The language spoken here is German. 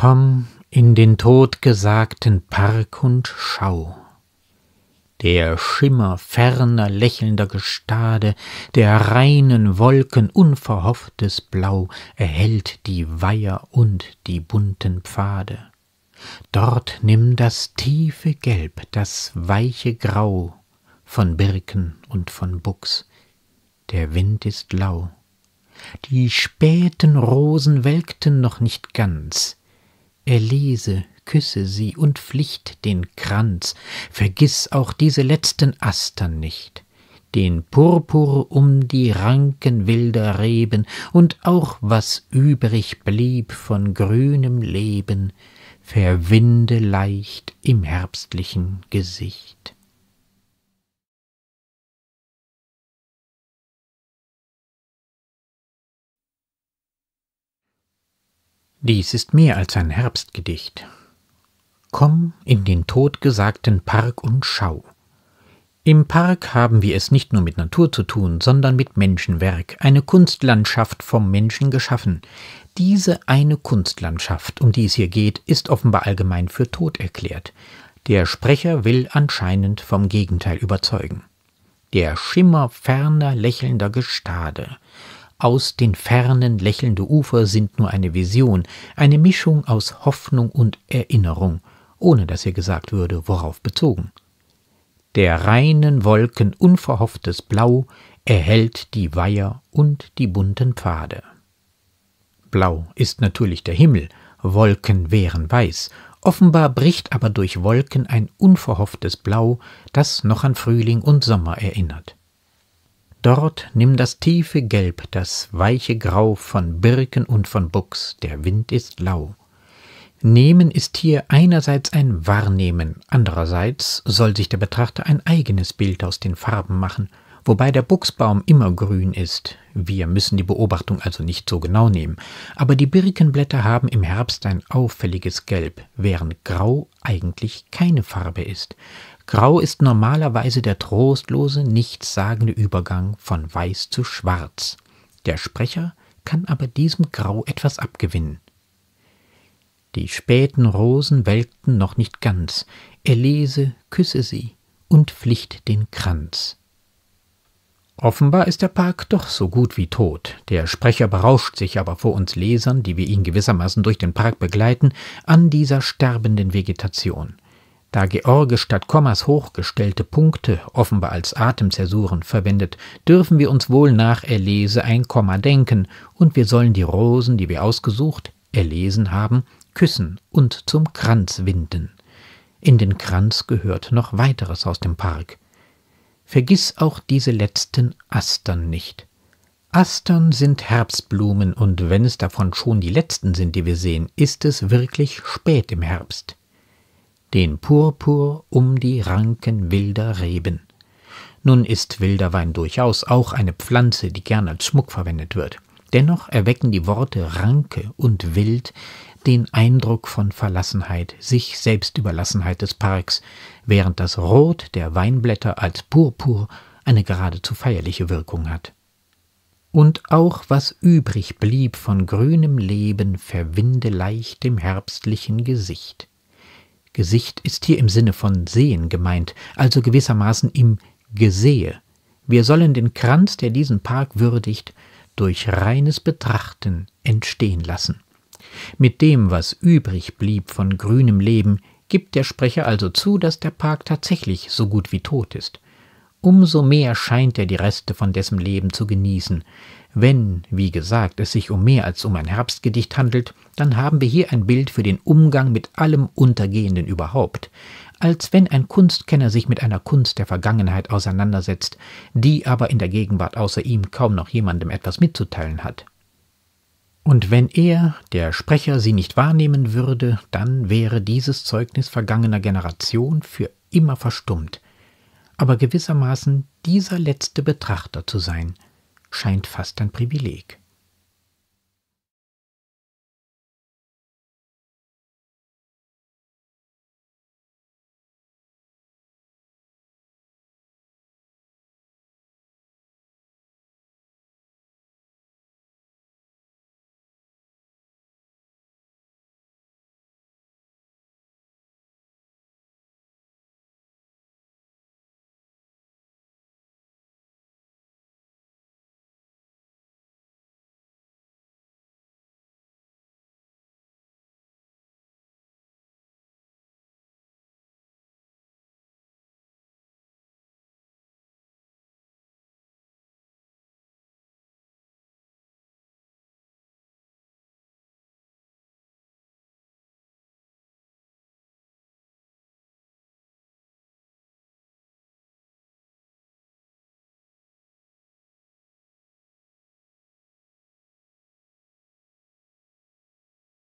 Komm in den totgesagten Park und schau. Der Schimmer ferner lächelnder Gestade, der reinen Wolken unverhofftes Blau erhellt die Weiher und die bunten Pfade. Dort nimm das tiefe Gelb, das weiche Grau von Birken und von Buchs. Der Wind ist lau. Die späten Rosen welkten noch nicht ganz, erlese, küsse sie und pflicht den Kranz, vergiss auch diese letzten Astern nicht, den Purpur um die Ranken wilder Reben und auch was übrig blieb von grünem Leben, verwinde leicht im herbstlichen Gesicht. Dies ist mehr als ein Herbstgedicht. Komm in den totgesagten Park und schau. Im Park haben wir es nicht nur mit Natur zu tun, sondern mit Menschenwerk, eine Kunstlandschaft vom Menschen geschaffen. Diese eine Kunstlandschaft, um die es hier geht, ist offenbar allgemein für tot erklärt. Der Sprecher will anscheinend vom Gegenteil überzeugen. Der Schimmer ferner lächelnder Gestade, aus den Fernen lächelnde Ufer sind nur eine Vision, eine Mischung aus Hoffnung und Erinnerung, ohne dass ihr gesagt würde, worauf bezogen. Der reinen Wolken unverhofftes Blau erhellt die Weiher und die bunten Pfade. Blau ist natürlich der Himmel, Wolken wären weiß, offenbar bricht aber durch Wolken ein unverhofftes Blau, das noch an Frühling und Sommer erinnert. Dort nimm das tiefe Gelb, das weiche Grau von Birken und von Buchs, der Wind ist lau. Nehmen ist hier einerseits ein Wahrnehmen, andererseits soll sich der Betrachter ein eigenes Bild aus den Farben machen – wobei der Buchsbaum immer grün ist. Wir müssen die Beobachtung also nicht so genau nehmen. Aber die Birkenblätter haben im Herbst ein auffälliges Gelb, während Grau eigentlich keine Farbe ist. Grau ist normalerweise der trostlose, nichtssagende Übergang von Weiß zu Schwarz. Der Sprecher kann aber diesem Grau etwas abgewinnen. Die späten Rosen welkten noch nicht ganz. er lese, küsse sie und pflicht den Kranz. Offenbar ist der Park doch so gut wie tot. Der Sprecher berauscht sich aber vor uns Lesern, die wir ihn gewissermaßen durch den Park begleiten, an dieser sterbenden Vegetation. Da George statt Kommas hochgestellte Punkte offenbar als Atemzäsuren verwendet, dürfen wir uns wohl nach Erlese ein Komma denken, und wir sollen die Rosen, die wir ausgesucht, erlesen haben, küssen und zum Kranz winden. In den Kranz gehört noch weiteres aus dem Park. Vergiss auch diese letzten Astern nicht. Astern sind Herbstblumen, und wenn es davon schon die letzten sind, die wir sehen, ist es wirklich spät im Herbst. Den Purpur um die Ranken wilder Reben. Nun ist wilder Wein durchaus auch eine Pflanze, die gern als Schmuck verwendet wird. Dennoch erwecken die Worte Ranke und Wild den Eindruck von Verlassenheit, sich Selbstüberlassenheit des Parks, während das Rot der Weinblätter als Purpur eine geradezu feierliche Wirkung hat. Und auch was übrig blieb von grünem Leben verwinde leicht im herbstlichen Gesicht. Gesicht ist hier im Sinne von Sehen gemeint, also gewissermaßen im Gesehe. Wir sollen den Kranz, der diesen Park würdigt, durch reines Betrachten entstehen lassen. Mit dem, was übrig blieb von grünem Leben, gibt der Sprecher also zu, dass der Park tatsächlich so gut wie tot ist. Umso mehr scheint er die Reste von dessen Leben zu genießen. Wenn, wie gesagt, es sich um mehr als um ein Herbstgedicht handelt, dann haben wir hier ein Bild für den Umgang mit allem Untergehenden überhaupt, als wenn ein Kunstkenner sich mit einer Kunst der Vergangenheit auseinandersetzt, die aber in der Gegenwart außer ihm kaum noch jemandem etwas mitzuteilen hat. Und wenn er, der Sprecher, sie nicht wahrnehmen würde, dann wäre dieses Zeugnis vergangener Generation für immer verstummt. Aber gewissermaßen dieser letzte Betrachter zu sein, scheint fast ein Privileg.